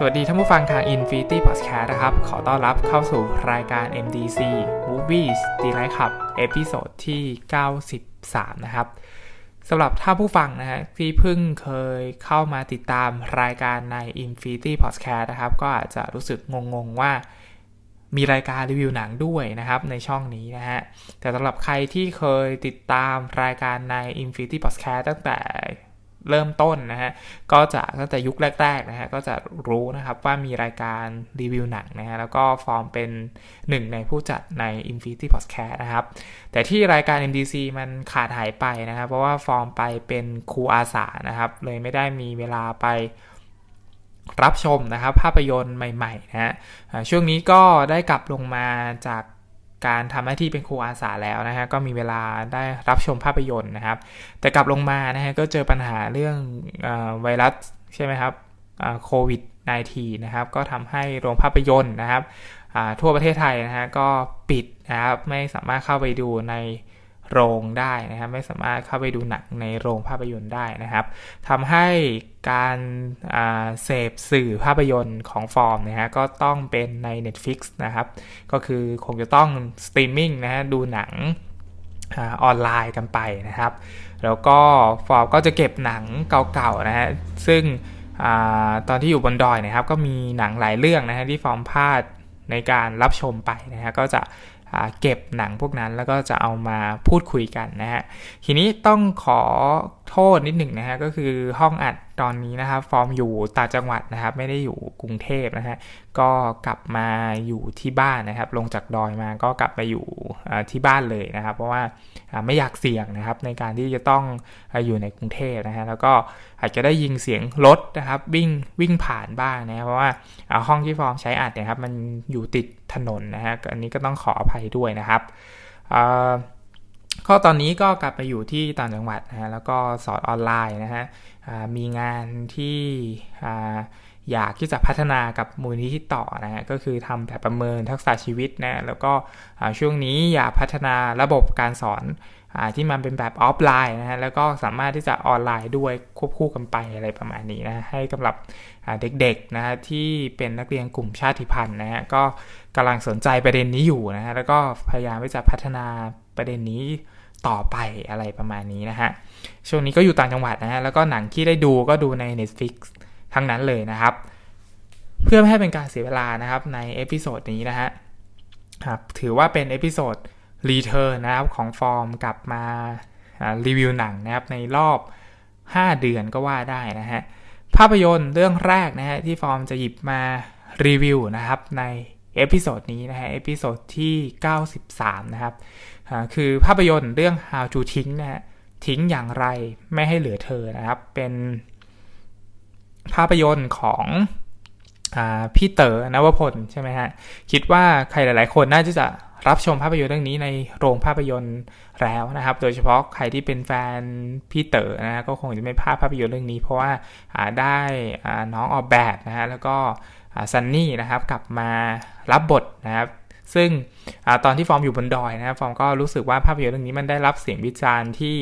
สวัสดีท่านผู้ฟังทาง Infinity Podcast นะครับ ขอต้อนรับเข้าสู่รายการ MDC Movies d i l i g h t Club เอพิโซดที่ 93 นะครับสำหรับท่านผู้ฟังนะฮะที่เพิ่งเคยเข้ามาติดตามรายการใน Infinity Podcast นะครับ ก็อาจจะรู้สึกงงๆ ว่ามีรายการรีวิวหนังด้วยนะครับในช่องนี้นะฮะแต่สำหรับใครที่เคยติดตามรายการใน Infinity Podcast ตั้งแต่เริ่มต้นนะฮะ ก็จะตั้งแต่ยุคแรกๆนะฮะ ก็จะรู้นะครับว่ามีรายการรีวิวหนังนะฮะ แล้วก็ฟอร์มเป็นหนึ่งในผู้จัดใน Infinity Podcast นะครับ แต่ที่รายการ MDC มันขาดหายไปนะครับ เพราะว่าฟอร์มไปเป็นครูอาสานะครับ เลยไม่ได้มีเวลาไปรับชมนะครับภาพยนตร์ใหม่ๆนะฮะช่วงนี้ก็ได้กลับลงมาจากการทำหน้าที่เป็นครูอาสาแล้วนะฮะก็มีเวลาได้รับชมภาพยนตร์นะครับ แต่กลับลงมานะฮะก็เจอปัญหาเรื่องไวรัสใช่ไหมครับโควิด -19 นะครับก็ทำให้โรงภาพยนตร์นะครับทั่วประเทศไทยนะฮะก็ปิดนะครับไม่สามารถเข้าไปดูในโรงได้นะครับ ไม่สามารถเข้าไปดูหนังในโรงภาพยนตร์ได้นะครับทำให้การเสพสื่อภาพยนตร์ของฟอร์มนะฮะก็ต้องเป็นใน Netflix นะครับก็คือคงจะต้องสตรีมมิ่งนะฮะดูหนังออนไลน์กันไปนะครับ แล้วก็ฟอร์มก็จะเก็บหนังเก่าๆนะฮะซึ่งอตอนที่อยู่บนดอยนะครับ ก็มีหนังหลายเรื่องนะฮะที่ฟอร์มพลาดในการรับชมไปนะฮะก็จะเก็บหนังพวกนั้นแล้วก็จะเอามาพูดคุยกันนะฮะ ทีนี้ต้องขอโทษนิดหนึ่งนะฮะ ก็คือห้องอัดตอนนี้นะครับ ฟอร์มอยู่ต่างจังหวัดนะครับ ไม่ได้อยู่กรุงเทพนะฮะก็กลับมาอยู่ที่บ้านนะครับ ลงจากดอยมาก็กลับมาอยู่ที่บ้านเลยนะครับ เพราะว่าไม่อยากเสี่ยงนะครับในการที่จะต้องอยู่ในกรุงเทพนะฮะแล้วก็อาจจะได้ยินเสียงรถนะครับ วิ่งวิ่งผ่านบ้างนะเพราะว่าห้องที่ฟอร์มใช้อัดนะครับ มันอยู่ติดถนนนะฮะอันนี้ก็ต้องขออภัยด้วยนะครับข้อตอนนี้ก็กลับไปอยู่ที่ต่างจังหวัดนะฮะแล้วก็สอนออนไลน์นะฮะมีงานที่อยากที่จะพัฒนากับมูลนิธิต่อนะฮะก็คือทำแบบประเมินทักษะชีวิตนะแล้วก็ช่วงนี้อยากพัฒนาระบบการสอนอที่มันเป็นแบบออฟไลน์นะฮะแล้วก็สามารถที่จะออนไลน์ด้วยควบคู่กันไปอะไรประมาณนี้นะให้สำหรับเด็กๆนะฮะที่เป็นนักเรียนกลุ่มชาติพันธุ์นะฮะก็กำลังสนใจประเด็นนี้อยู่นะฮะแล้วก็พยายามที่จะพัฒนาประเด็นนี้ต่อไปอะไรประมาณนี้นะฮะช่วงนี้ก็อยู่ต่างจังหวัดนะฮะ แล้วก็หนังที่ได้ดูก็ดูใน Netflix ทั้งนั้นเลยนะครับ เพื่อไม่ให้เป็นการเสียเวลานะครับ ในเอพิโซดนี้นะฮะ ครับถือว่าเป็นเอพิโซดรีเทิร์นะครับ ของฟอร์มกลับมารีวิวหนังนะครับในรอบ 5 เดือนก็ว่าได้นะฮะ ภาพยนตร์เรื่องแรกนะฮะ ที่ฟอร์มจะหยิบมารีวิวนะครับ ในเอพิโซดนี้นะฮะเอพิโซดที่ 93 นะครับ คือภาพยนตร์เรื่อง How to Think นะฮะทิ้งอย่างไรไม่ให้เหลือเธอนะครับเป็นภาพยนตร์ของพี่เตอ๋อนวพลใช่ไหมฮะคิดว่าใครหลายๆคนน่าจะจะรับชมภาพยนตร์เรื่องนี้ในโรงภาพยนตร์แล้วนะครับ โดยเฉพาะใครที่เป็นแฟนพี่เตอ๋อนะก็คงจะไม่พลาดภาพยนตร์เรื่องนี้ เพราะว่าได้น้องออกแบบนะฮะแล้วก็ซันนี่นะครับกลับมารับบทนะครับซึ่งอตอนที่ฟอร์มอยู่บนดอยนะครับฟอร์มก็รู้สึกว่าภาพยนตร์เรื่องนี้มันได้รับเสียงวิจารณ์ที่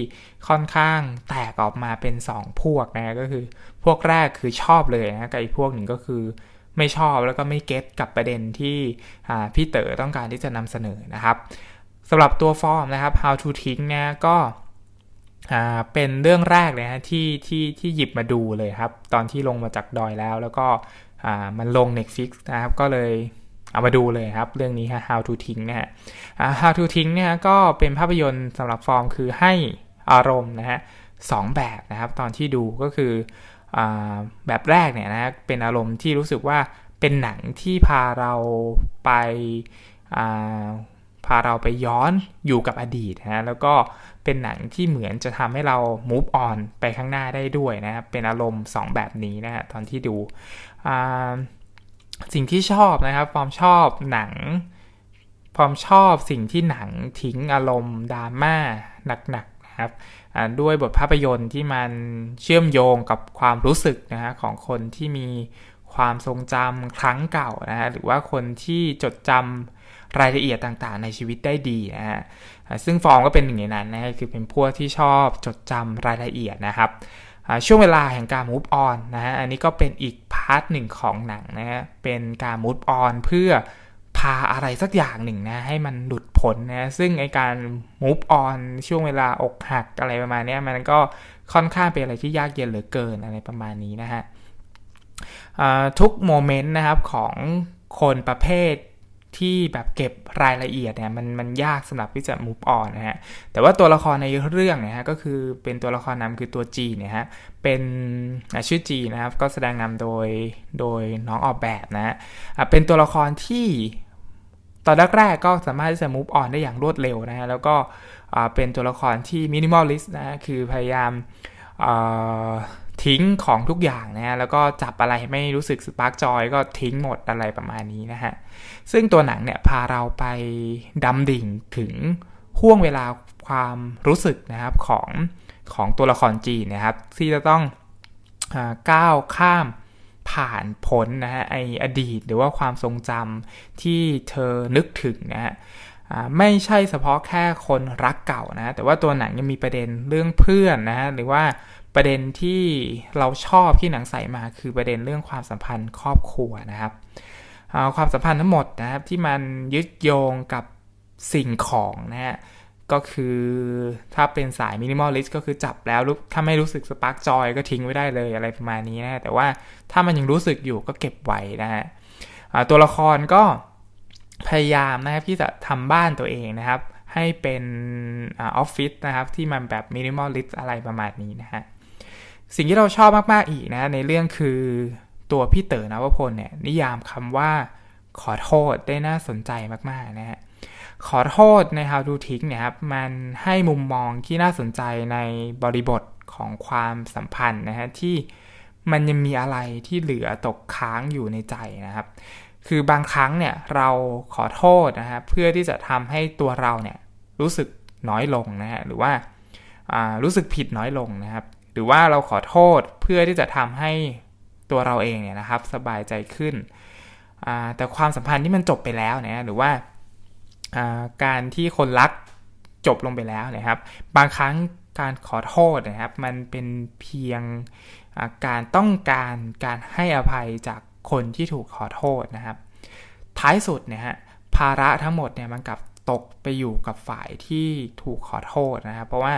ค่อนข้างแตกออกมาเป็น 2 พวกนะก็คือพวกแรกคือชอบเลยนะกับอีกพวกหนึ่งก็คือไม่ชอบแล้วก็ไม่เก็ตกับประเด็นที่พี่เต๋อต้องการที่จะนำเสนอนะครับสำหรับตัวฟอร์มนะครับ how to think เนี่ยก็เป็นเรื่องแรกเลยนะที่ที่ที่หยิบมาดูเลยครับ ตอนที่ลงมาจากดอยแล้วแล้วก็มันลง Netflix นะครับ ก็เลยเอามาดูเลยครับ เรื่องนี้ฮะ How to ทิ้งนะฮะ How to ทิ้งเนี่ยก็เป็นภาพยนตร์สำหรับฟอร์ม คือให้อารมณ์นะฮะสองแบบนะครับตอนที่ดูก็คืออแบบแรกเนี่ยนะเป็นอารมณ์ที่รู้สึกว่าเป็นหนังที่พาเราไปพาเราไปย้อนอยู่กับอดีตนะแล้วก็เป็นหนังที่เหมือนจะทำให้เรา move on ไปข้างหน้าได้ด้วยนะครับเป็นอารมณ์ 2 แบบนี้นะฮะตอนที่ดูสิ่งที่ชอบนะครับฟอร์มชอบหนังฟอร์มชอบสิ่งที่หนังทิ้งอารมณ์ดราม่าหนักๆนะครับด้วยบทภาพยนตร์ที่มันเชื่อมโยงกับความรู้สึกนะฮะของคนที่มีความทรงจำครั้งเก่านะฮะหรือว่าคนที่จดจำรายละเอียดต่างๆ ในชีวิตได้ดีนะฮะซึ่งฟอร์มก็เป็นหนึ่งในนั้นนะคือเป็นพวกที่ชอบจดจำรายละเอียดนะครับช่วงเวลาแห่งการ move on นะฮะอันนี้ก็เป็นอีกพาร์ทหนึ่งของหนังนะฮะเป็นการมูฟออนเพื่อพาอะไรสักอย่างหนึ่งนะให้มันหลุดผลนะซึ่งไอการมูฟออนช่วงเวลาอกหักอะไรประมาณนี้มันก็ค่อนข้างเป็นอะไรที่ยากเย็นเหลือเกินอะไรประมาณนี้นะฮะทุกโมเมนต์นะครับของคนประเภทที่แบบเก็บรายละเอียดเนี่ยมันมันยากสำหรับที่จะมูฟออนนะฮะแต่ว่าตัวละครในเรื่องเนี่ยฮะก็คือเป็นตัวละครนำคือตัวจีเนี่ยฮะเป็นชื่อจีนะครับ ก็แสดงนำโดยโดยน้องออกแบบนะฮะเป็นตัวละครที่ตอนแรกๆก็สามารถที่จะมูฟออนได้อย่างรวดเร็วนะฮะแล้วก็เป็นตัวละครที่นิมอลลิสต์นะฮะคือพยายามทิ้งของทุกอย่างนะฮะแล้วก็จับอะไรไม่รู้สึกสปาร์กจอยก็ทิ้งหมดอะไรประมาณนี้นะฮะ ซึ่งตัวหนังเนี่ยพาเราไปดำดิ่งถึงห่วงเวลาความรู้สึกนะครับของของตัวละครจีนนะครับที่จะต้องอก้าวข้ามผ่านพ้นนะฮะไออดีตหรือว่าความทรงจำที่เธอนึกถึงนะฮะไม่ใช่เฉพาะแค่คนรักเก่านะ แต่ว่าตัวหนังยังมีประเด็นเรื่องเพื่อนนะฮะ หรือว่าประเด็นที่เราชอบที่หนังใส่มา คือประเด็นเรื่องความสัมพันธ์ครอบครัวนะครับความสัมพันธ์ทั้งหมดนะครับที่มันยึดโยงกับสิ่งของนะฮะก็คือถ้าเป็นสายมินิมอลลิสก็คือจับแล้วถ้าไม่รู้สึกสปาร์กจอยก็ทิ้งไว้ได้เลยอะไรประมาณนี้นะแต่ว่าถ้ามันยังรู้สึกอยู่ก็เก็บไว้นะฮะตัวละครก็พยายามนะครับที่จะทำบ้านตัวเองนะครับ ให้เป็นออฟฟิศนะครับที่มันแบบมินิมอลลิสอะไรประมาณนี้นะฮะสิ่งที่เราชอบมาก ๆ อีกนะในเรื่องคือตัวพี่เต๋อนวพลเนี่ยนิยามคำว่าขอโทษได้น่าสนใจมากๆนะฮะขอโทษใน How to t i k นี่ยครับมันให้มุมมองที่น่าสนใจในบริบทของความสัมพันธ์นะฮะที่มันยังมีอะไรที่เหลือตกค้างอยู่ในใจนะครับ คือบางครั้งเนี่ยเราขอโทษนะฮะเพื่อที่จะทำให้ตัวเราเนี่ยรู้สึกน้อยลงนะฮะหรือว่ารู้สึกผิดน้อยลงนะครับหรือว่าเราขอโทษเพื่อที่จะทำให้ตัวเราเองเนี่ยนะครับสบายใจขึ้นแต่ความสัมพันธ์ที่มันจบไปแล้วเนี่ยหรือว่าการที่คนรักจบลงไปแล้วนะครับ บางครั้งการขอโทษนะครับ มันเป็นเพียงการต้องการการให้อภัยจากคนที่ถูกขอโทษนะครับ ท้ายสุดเนี่ยฮะภาระทั้งหมดเนี่ยมันกลับตกไปอยู่กับฝ่ายที่ถูกขอโทษนะครับ เพราะว่า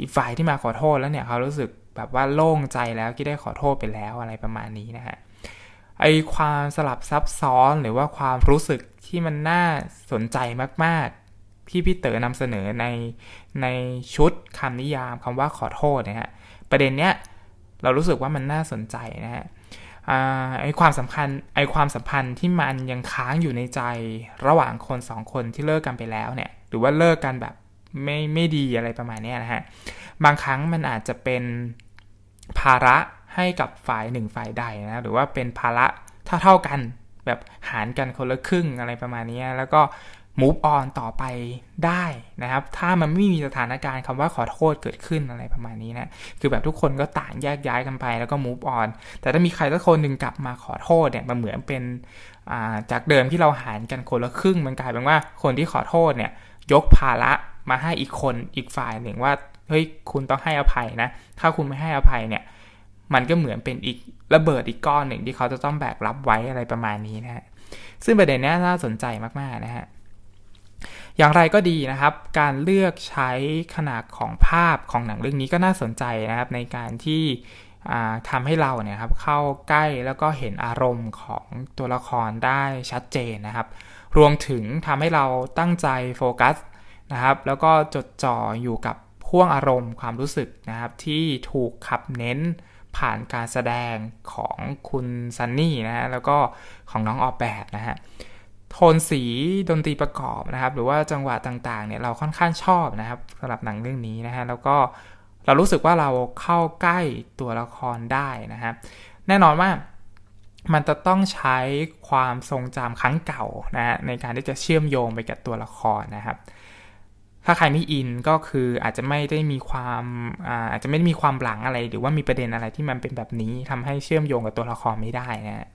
อีกฝ่ายที่มาขอโทษแล้วเนี่ยเขารู้สึกแบบว่าโล่งใจแล้วที่ได้ขอโทษไปแล้วอะไรประมาณนี้นะฮะไอความสลับซับซ้อนหรือว่าความรู้สึกที่มันน่าสนใจมากๆที่พี่เต๋อนำเสนอในในชุดคำนิยามคำว่าขอโทษนะฮะประเด็นเนี้ยเรารู้สึกว่ามันน่าสนใจนะฮะไอความสำคัญไอความสัมพันธ์ที่มันยังค้างอยู่ในใจระหว่างคนสองคนที่เลิกกันไปแล้วเนี่ยหรือว่าเลิกกันแบบไม่ไม่ดีอะไรประมาณนี้นะฮะ บางครั้งมันอาจจะเป็นภาระให้กับฝ่ายหนึ่งฝ่ายใดนะ หรือว่าเป็นภาระเท่าเท่ากันแบบหารกันคนละครึ่งอะไรประมาณนี้ แล้วก็ move on ต่อไปได้นะครับ ถ้ามันไม่มีสถานการณ์คำว่าขอโทษเกิดขึ้นอะไรประมาณนี้นะ คือแบบทุกคนก็ต่างแยกย้ายกันไป แล้วก็ move on แต่ถ้ามีใครสักคนหนึ่งกลับมาขอโทษเนี่ย มันเหมือนเป็นจากเดิมที่เราหารกันคนละครึ่ง มันกลายเป็นว่าคนที่ขอโทษเนี่ยยกภาระมาให้อีกคนอีกฝ่ายหนึ่งว่าเฮ้ย คุณต้องให้อภัยนะ ถ้าคุณไม่ให้อภัยเนี่ย มันก็เหมือนเป็นอีกระเบิดอีกก้อนหนึ่งที่เขาจะต้องแบกรับไว้อะไรประมาณนี้นะฮะซึ่งประเด็นนี้น่าสนใจมากๆนะฮะอย่างไรก็ดีนะครับ การเลือกใช้ขนาดของภาพของหนังเรื่องนี้ก็น่าสนใจนะครับ ในการที่ทำให้เราเนี่ยครับเข้าใกล้แล้วก็เห็นอารมณ์ของตัวละครได้ชัดเจนนะครับ รวมถึงทำให้เราตั้งใจโฟกัสนะครับแล้วก็จดจ่ออยู่กับพ่วงอารมณ์ความรู้สึกนะครับ ที่ถูกขับเน้นผ่านการแสดงของคุณซันนี่นะฮะแล้วก็ของน้องออแปดนะฮะโทนสีดนตรีประกอบนะครับ หรือว่าจังหวะต่างๆเนี่ยเราค่อนข้างชอบนะครับสำหรับหนังเรื่องนี้นะฮะแล้วก็เรารู้สึกว่าเราเข้าใกล้ตัวละครได้นะฮะแน่นอนว่ามันจะต้องใช้ความทรงจำครั้งเก่านะฮะในการที่จะเชื่อมโยงไปกับตัวละครนะครับถ้าใครไม่อิน ก็คืออาจจะไม่ได้มีความอาจจะไม่ได้มีความหลังอะไร หรือว่ามีประเด็นอะไรที่มันเป็นแบบนี้ ทำให้เชื่อมโยงกับตัวละครไม่ได้นะ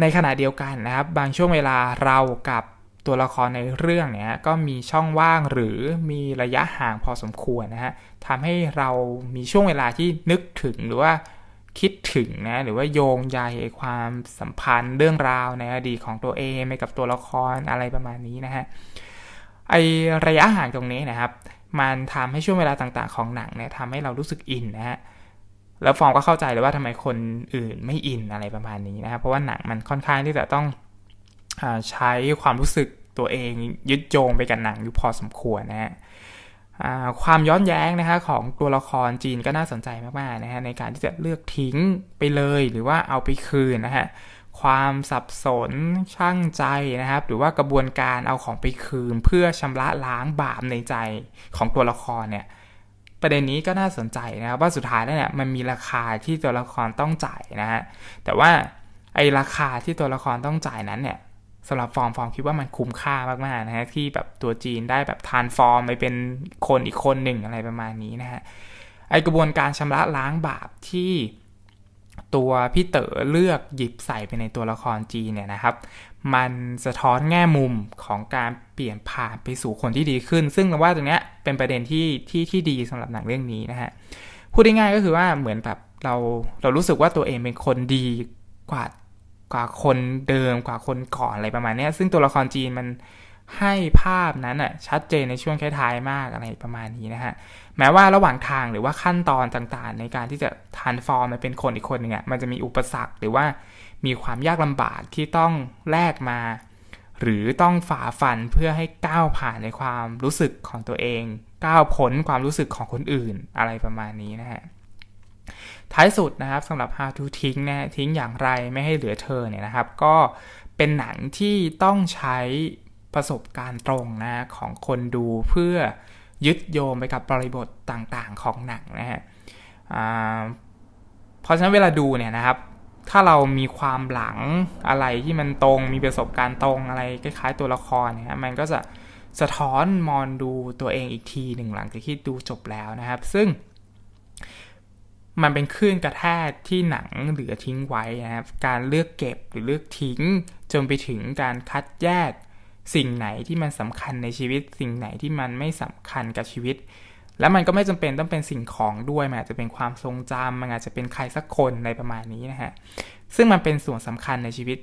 ในขณะเดียวกันนะครับ บางช่วงเวลาเรากับตัวละครในเรื่องเนี้ยก็มีช่องว่างหรือมีระยะห่างพอสมควรนะฮะทำให้เรามีช่วงเวลาที่นึกถึงหรือว่าคิดถึงนะหรือว่าโยงใยความสัมพันธ์เรื่องราวในอดีตของตัวเองไปกับตัวละครอะไรประมาณนี้นะฮะไอระยะห่างตรงนี้นะครับ มันทำให้ช่วงเวลาต่าง ๆของหนังเนี่ยทำให้เรารู้สึกอินนะฮะแล้วฟอร์มก็เข้าใจเลยว่าทำไมคนอื่นไม่อินอะไรประมาณนี้นะครับเพราะว่าหนังมันค่อนข้างที่จะต้องใช้ความรู้สึกตัวเอง ยึดโจงไปกับหนังอยู่พอสมควรนะฮะความย้อนแย้งนะฮะของตัวละครจีนก็น่าสนใจมากๆนะฮะในการที่จะเลือกทิ้งไปเลย หรือว่าเอาไปคืนนะฮะความสับสนช่างใจนะครับ หรือว่ากระบวนการเอาของไปคืน เพื่อชำระล้างบาปในใจของตัวละครเนี่ย ประเด็นนี้ก็น่าสนใจนะครับ ว่าสุดท้ายแล้วเนี่ยมันมีราคาที่ตัวละครต้องจ่ายนะฮะแต่ว่าไอราคาที่ตัวละครต้องจ่ายนั้นเนี่ยสำหรับฟอร์มฟอร์มคิดว่ามันคุ้มค่ามากๆนะฮะที่แบบตัวจีนได้แบบทานฟอร์มไปเป็นคนอีกคนหนึ่งอะไรประมาณนี้นะฮะไอกระบวนการชำระล้างบาปที่ตัวพี่เต๋อเลือกหยิบใส่ไปในตัวละครจีเนี่ยนะครับ มันสะท้อนแง่มุมของการเปลี่ยนผ่านไปสู่คนที่ดีขึ้น ซึ่งเราว่าตรงเนี้ยเป็นประเด็นที่ที่ที่ดีสำหรับหนังเรื่องนี้นะฮะพูดง่ายๆก็คือว่าเหมือนแบบเราเรารู้สึกว่าตัวเองเป็นคนดีกว่ากว่าคนเดิมกว่าคนก่อนอะไรประมาณนี้ซึ่งตัวละครจีนมันให้ภาพนั้นอ่ะชัดเจนในช่วงแค่ท้ายมากอะไรประมาณนี้นะฮะแม้ว่าระหว่างทางหรือว่าขั้นตอนต่างๆ ในการที่จะทานฟอร์มมาเป็นคนอีกคนหนึ่งอ่ะมันจะมีอุปสรรคหรือว่ามีความยากลำบากที่ต้องแลกมา หรือต้องฝ่าฟันเพื่อให้ก้าวผ่านในความรู้สึกของตัวเองก้าวพ้นความรู้สึกของคนอื่นอะไรประมาณนี้นะฮะท้ายสุดนะครับสำหรับ How to ทิ้งนะทิ้งอย่างไรไม่ให้เหลือเธอเนี่ยนะครับ ก็เป็นหนังที่ต้องใช้ประสบการณ์ตรงนะของคนดูเพื่อยึดโยงไปกับบริบทต่างๆของหนังนะฮะเพราะฉะนั้นเวลาดูเนี่ยนะครับ ถ้าเรามีความหลังอะไรที่มันตรง มีประสบการณ์ตรงอะไรคล้ายๆตัวละครนะมันก็จะสะท้อนมอนดูตัวเองอีกทีหนึ่งหลังจากที่ดูจบแล้วนะครับ ซึ่งมันเป็นคลื่นกระแทกที่หนังเหลือทิ้งไว้นะครับการเลือกเก็บหรือเลือกทิ้งจนไปถึงการคัดแยกสิ่งไหนที่มันสำคัญในชีวิตสิ่งไหนที่มันไม่สำคัญกับชีวิต แล้วมันก็ไม่จำเป็นต้องเป็นสิ่งของด้วย มันอาจจะเป็นความทรงจำมันอาจจะเป็นใครสักคนในประมาณนี้นะฮะ ซึ่งมันเป็นส่วนสำคัญในชีวิต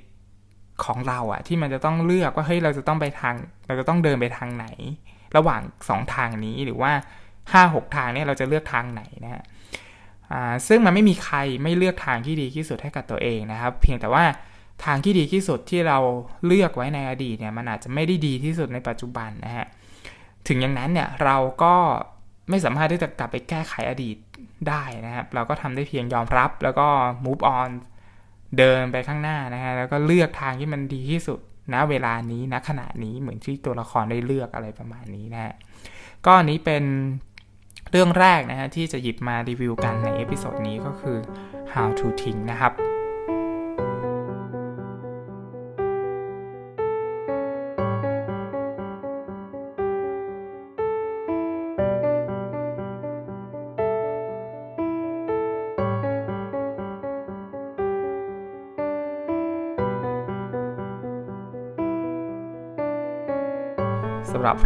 ของเราอะที่มันจะต้องเลือกว่าเฮ้ยเราจะต้องไปทาง เราจะต้องเดินไปทางไหน ระหว่าง 2 ทางนี้หรือว่า 5 6 ทางเนี่ยเราจะเลือกทางไหนนะฮะซึ่งมันไม่มีใครไม่เลือกทางที่ดีที่สุดให้กับตัวเองนะครับเพียงแต่ว่าทางที่ดีที่สุดที่เราเลือกไว้ในอดีตเนี่ย มันอาจจะไม่ได้ดีที่สุดในปัจจุบันนะฮะ ถึงอย่างนั้นเนี่ยเราก็ไม่สามารถที่จะกลับไปแก้ไขอดีตได้นะครับ เราก็ทำได้เพียงยอมรับ แล้วก็ move on เดินไปข้างหน้านะฮะแล้วก็เลือกทางที่มันดีที่สุด ณเวลานี้ณขณะนี้เหมือนที่ตัวละครได้เลือกอะไรประมาณนี้นะฮะ ก็อันนี้เป็นเรื่องแรกนะฮะที่จะหยิบมารีวิวกันในเอพิโซดนี้ก็คือ how to h ิ n งนะครับ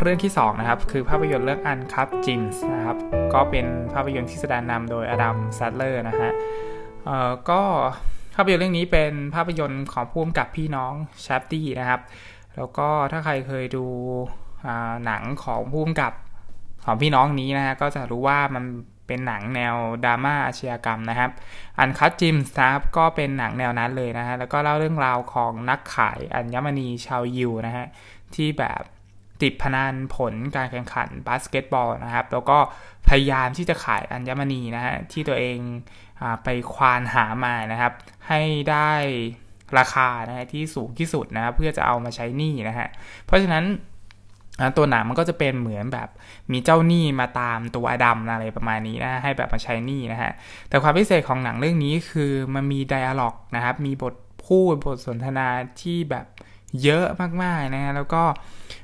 เรื่องที่2นะครับ คือภาพยนตร์เรื่องอันคับจิมส์นะครับก็เป็นภาพยนตร์ที่แสดงนำโดยอดัมซัตเลอร์นะฮะเอ่อก็ภาพยนตร์เรื่องนี้เป็นภาพยนตร์ของพุ่มกับพี่น้องชปตี้นะครับแล้วก็ถ้าใครเคยดูหนังของพุ่มกับของพี่น้องนี้นะฮะก็จะรู้ว่ามันเป็นหนังแนวดราม่าอาชญากรรมนะครับอันคัตจิมส์นะครับก็เป็นหนังแนวนั้นเลยนะฮะแล้วก็เล่าเรื่องราวของนักขายอัญมณีชาวยูนะฮะที่แบบติดพนันผลการแข่งขัน บาสเกตบอลนะครับ แล้วก็พยายามที่จะขายอัญมณีนะฮะที่ตัวเองอไปควานหามานะครับ ให้ได้ราคานะฮะที่สูงที่สุดนะเพื่อจะเอามาใช้หนี้นะฮะเพราะฉะนั้นตัวหนังมันก็จะเป็นเหมือนแบบมีเจ้าหนี้มาตามตัวอดัมอะไรประมาณนี้นะให้แบบมาใช้หนี้นะฮะแต่ความพิเศษของหนังเรื่องนี้คือมันมีไดอะล็อก นะครับ มีบทพูดบทสนทนาที่แบบเยอะมากๆนะฮะ แล้วก็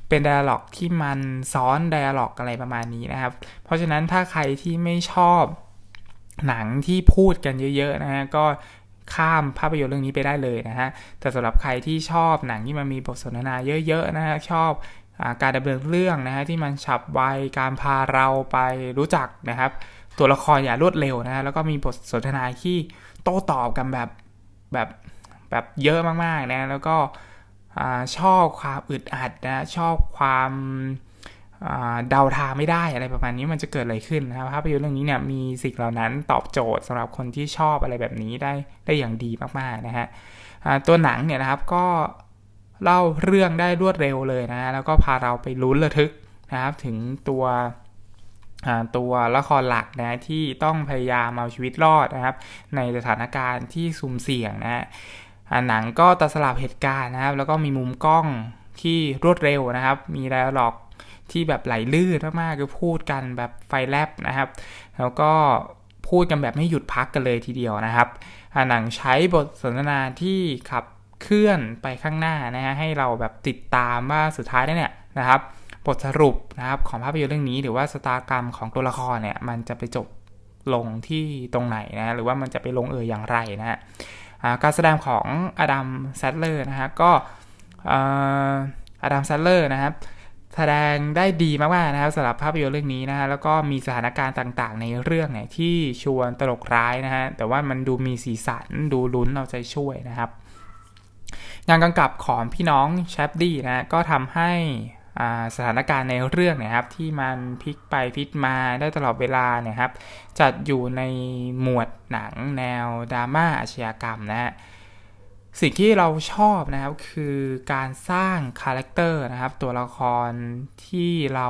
เป็น dialog ที่มันซ้อน dialog อะไรประมาณนี้นะครับ เพราะฉะนั้นถ้าใครที่ไม่ชอบหนังที่พูดกันเยอะๆนะฮะ ก็ข้ามภาพยนตร์เรื่องนี้ไปได้เลยนะฮะ แต่สำหรับใครที่ชอบหนังที่มันมีบทสนทนาเยอะๆนะฮะ ชอบการดำเนินเรื่องนะฮะ ที่มันฉับไว การพาเราไปรู้จักนะครับ ตัวละครอย่ารวดเร็วนะฮะ แล้วก็มีบทสนทนาที่โต้ตอบกันแบบแบบแบบเยอะมากๆนะ แล้วก็อชอบความอึดอัดนะชอบความเดาทางไม่ได้อะไรประมาณนี้มันจะเกิดอะไรขึ้นนะครับภาพยนตร์เรื่องนี้เนี่ยมีสิ่งเหล่านั้นตอบโจทย์ สำหรับคนที่ชอบอะไรแบบนี้ได้ได้อย่างดีมากๆนะฮะตัวหนังเนี่ยนะครับก็เล่าเรื่องได้รวดเร็วเลยนะแล้วก็พาเราไปลุ้นระทึกนะครับ ถึงตัวตัวละครหลักนะ ที่ต้องพยายามเอาชีวิตรอดนะครับ ในสถานการณ์ที่สุ่มเสี่ยงนะหนังก็ตัดสลับเหตุการณ์นะครับ แล้วก็มีมุมกล้องที่รวดเร็วนะครับ มีไดอะล็อกที่แบบไหลลื่นมากๆคือพูดกันแบบไฟแลบนะครับ แล้วก็พูดกันแบบไม่หยุดพักกันเลยทีเดียวนะครับหนังใช้บทสนทนาที่ขับเคลื่อนไปข้างหน้านะฮะให้เราแบบติดตามว่าสุดท้ายเนี่ยนะครับ บทสรุปนะครับ ของภาพยนตร์เรื่องนี้หรือว่าสตากรรมของตัวละครเนี่ย มันจะไปจบลงที่ตรงไหนนะ หรือว่ามันจะไปลงเอยอย่างไรนะฮะการแสดงของอดัมแซดตเลอร์นะฮะก็อดัมแซดตเลอร์นะครับแสดงได้ดีมากๆนะครับสำหรับภาพยนตร์เรื่องนี้นะฮะแล้วก็มีสถานการณ์ต่างๆ ในเรื่องเนี่ยที่ชวนตลกร้ายนะฮะแต่ว่ามันดูมีสีสันดูลุ้นเอาใจช่วยนะครับงานกำกับของพี่น้องแชปดี้นะก็ทำให้สถานการณ์ในเรื่องนะครับ ที่มันพลิกไปพลิกมาได้ตลอดเวลานะครับ จัดอยู่ในหมวดหนังแนวดราม่าอาชญากรรมนะฮะสิ่งที่เราชอบนะครับคือการสร้างคาแรคเตอร์นะครับ ตัวละครที่เรา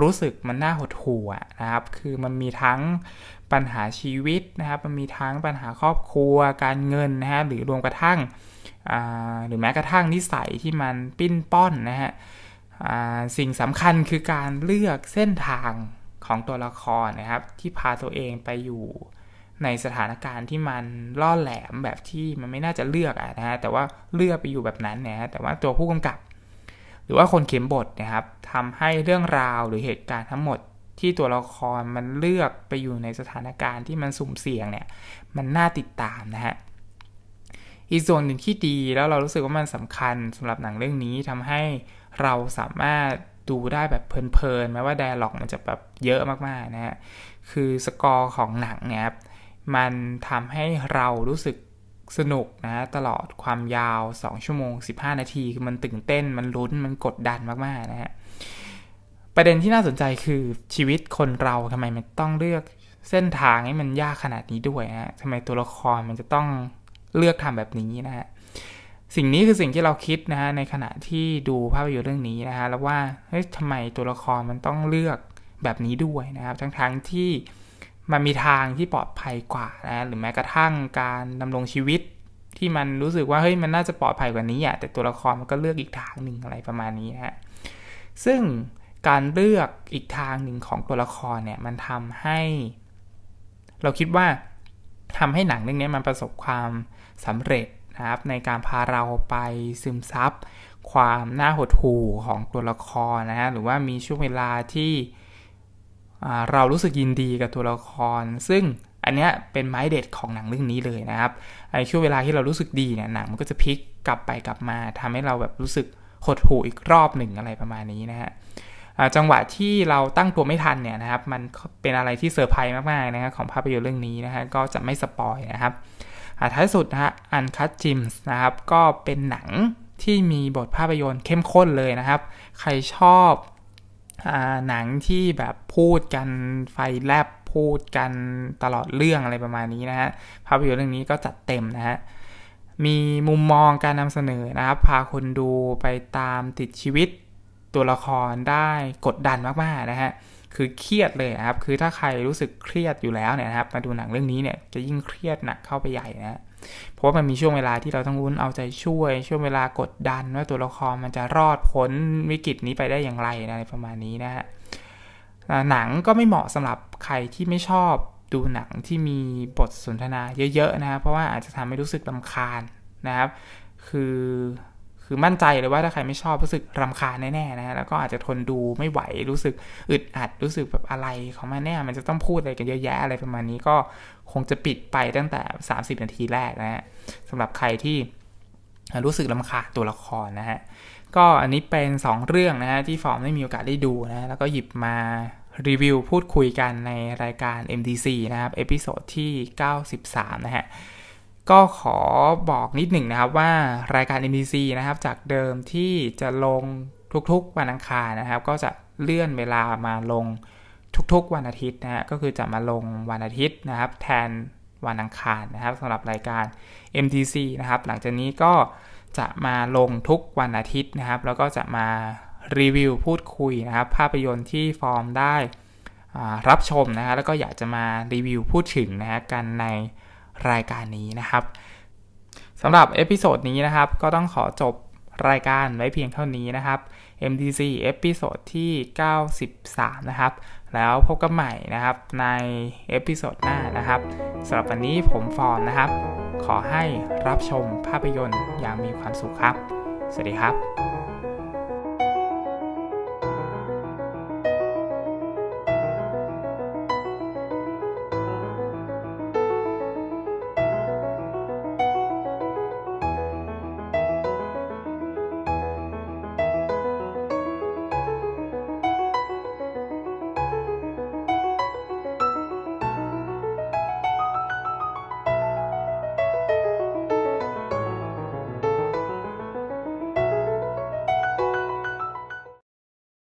รู้สึกมันน่าหดหัวนะครับ คือมันมีทั้งปัญหาชีวิตนะครับ มันมีทั้งปัญหาครอบครัวการเงินนะฮะหรือรวมกระทั่งหรือแม้กระทั่งนิสัยที่มันปิ้นป้อนนะฮะสิ่งสำคัญคือการเลือกเส้นทางของตัวละครนะครับ ที่พาตัวเองไปอยู่ ในสถานการณ์ที่มันล่อแหลมแบบที่มันไม่น่าจะเลือกอะนะฮะแต่ว่าเลือกไปอยู่แบบนั้นนะฮะแต่ว่าตัวผู้กำกับ หรือว่าคนเขียนบทนะครับทำให้เรื่องราวหรือเหตุการณ์ทั้งหมดที่ตัวละครมันเลือกไปอยู่ในสถานการณ์ที่มันสุ่มเสี่ยงเนี่ย มันน่าติดตามนะฮะอีกส่วนหนึ่งที่ดีแล้วเรารู้สึกว่ามันสำคัญสำหรับหนังเรื่องนี้ทำให้เราสามารถดูได้แบบเพลินๆ แม้ว่าไดร์ล็อกมันจะแบบเยอะมากๆนะฮะคือสกอร์ของหนังเนี่ยครับมันทำให้เรารู้สึกสนุกนะ ตลอดความยาว 2 ชั่วโมง 15 นาที คือมันตึงเต้นมันลุ้นมันกดดันมากๆนะฮะประเด็นที่น่าสนใจคือชีวิตคนเราทำไมมันต้องเลือกเส้นทางให้มันยากขนาดนี้ด้วยนะทำไมตัวละครมันจะต้องเลือกทำแบบนี้นะฮะสิ่งนี้คือสิ่งที่เราคิดนะฮะ ในขณะที่ดูภาพยนตร์เรื่องนี้นะฮะ แล้วว่าเฮ้ยทำไมตัวละครมันต้องเลือกแบบนี้ด้วยนะครับทั้ง้งที่มันมีทางที่ปลอดภัยกว่านะหรือแม้กระทั่งการดำรงชีวิตที่มันรู้สึกว่าเฮ้ยมันน่าจะปลอดภัยกว่านี้อ่ะแต่ตัวละครมันก็เลือกอีกทางหนึ่งอะไรประมาณนี้ฮะซึ่งการเลือกอีกทางหนึ่งของตัวละครเนี่ยมันทำให้ เราคิดว่าทำให้หนังเรื่องนี้มันประสบความสำเร็จครับ ในการพาเราไปซึมซับความน่าหดหู่ของตัวละครนะฮะหรือว่ามีช่วงเวลาที่เรารู้สึกยินดีกับตัวละคร ซึ่งอันนี้เป็นไม้เด็ดของหนังเรื่องนี้เลยนะครับอ้ช่วงเวลาที่เรารู้สึกดีเนี่ยหนังมันก็จะพลิกกลับไปกลับมา ทำให้เราแบบรู้สึกหดหู่อีกรอบหนึ่งอะไรประมาณนี้ นะฮะจังหวะที่เราตั้งตัวไม่ทันเนี่ยนะครับ มันเป็นอะไรที่เซอร์ไพรส์มาก ๆ นะครับ ของภาพยนตร์เรื่องนี้นะฮะก็จะไม่สปอยนะครับท้ายสุดนะฮะอันคัตจิมส์นะครับ ก็เป็นหนังที่มีบทภาพยนตร์ เข้มข้นเลยนะครับ ใครชอบหนังที่แบบพูดกันไฟแลบพูดกันตลอดเรื่องอะไรประมาณนี้นะฮะ ภาพยนตร์เรื่องนี้ก็จัดเต็มนะฮะ มีมุมมองการนำเสนอนะครับ พาคนดูไปตามติดชีวิตตัวละครได้กดดันมากๆนะฮะคือเครียดเลยครับ คือถ้าใครรู้สึกเครียดอยู่แล้วเนี่ยนะครับ มาดูหนังเรื่องนี้เนี่ยจะยิ่งเครียดหนักเข้าไปใหญ่นะเพราะว่ามันมีช่วงเวลาที่เราต้องรุ้นเอาใจช่วย ช่วงเวลากดดันว่าตัวละครมันจะรอดพ้นวิกฤตนี้ไปได้อย่างไรนะประมาณนี้นะฮะหนังก็ไม่เหมาะสำหรับใครที่ไม่ชอบดูหนังที่มีบทสนทนาเยอะๆนะครับ เพราะว่าอาจจะทำให้รู้สึกลาคาญนะครับ คือคือมั่นใจเลยว่าถ้าใครไม่ชอบรู้สึกรำคาญแน่ๆนะแล้วก็อาจจะทนดูไม่ไหว รู้สึกอึดอัดรู้สึกแบบอะไรของมันแน่มันจะต้องพูดอะไรกันเยอะแยะอะไรประมาณนี้ก็คงจะปิดไปตั้งแต่ 30 นาทีแรกนะฮะสำหรับใครที่รู้สึกํำคาญตัวละครนะฮะ ก็อันนี้เป็น 2 เรื่องนะฮะ ที่ฟอร์มได้มีโอกาสได้ดูนะ แล้วก็หยิบมารีวิวพูดคุยกันในรายการ MDC นะครับเอพิโซดที่93นะฮะก็ขอบอกนิดหนึ่งนะครับว่ารายการ m b c นะครับ จากเดิมที่จะลงทุกๆ วันอังคารนะครับ ก็จะเลื่อนเวลามาลงทุก ๆวันอาทิตย์นะฮะก็คือจะมาลงวันอาทิตย์นะครับ แทนวันอังคารนะครับสำหรับรายการ MTC นะครับ หลังจากนี้ก็จะมาลงทุกวันอาทิตย์นะครับ แล้วก็จะมารีวิวพูดคุยนะครับภาพยนตร์ที่ฟอร์มได้รับชมนะฮะแล้วก็อยากจะมารีวิวพูดถึงนะฮะกันในรายการนี้นะครับสำหรับเอพิโซดนี้นะครับก็ต้องขอจบรายการไว้เพียงเท่านี้นะครับ MTC เอพิโซดที่ 93 นะครับ แล้วพบกันใหม่นะครับในเอพิโซดหน้านะครับสำหรับวันนี้ผมฟอนนะครับ ขอให้รับชมภาพยนตร์อย่างมีความสุขครับ สวัสดีครับ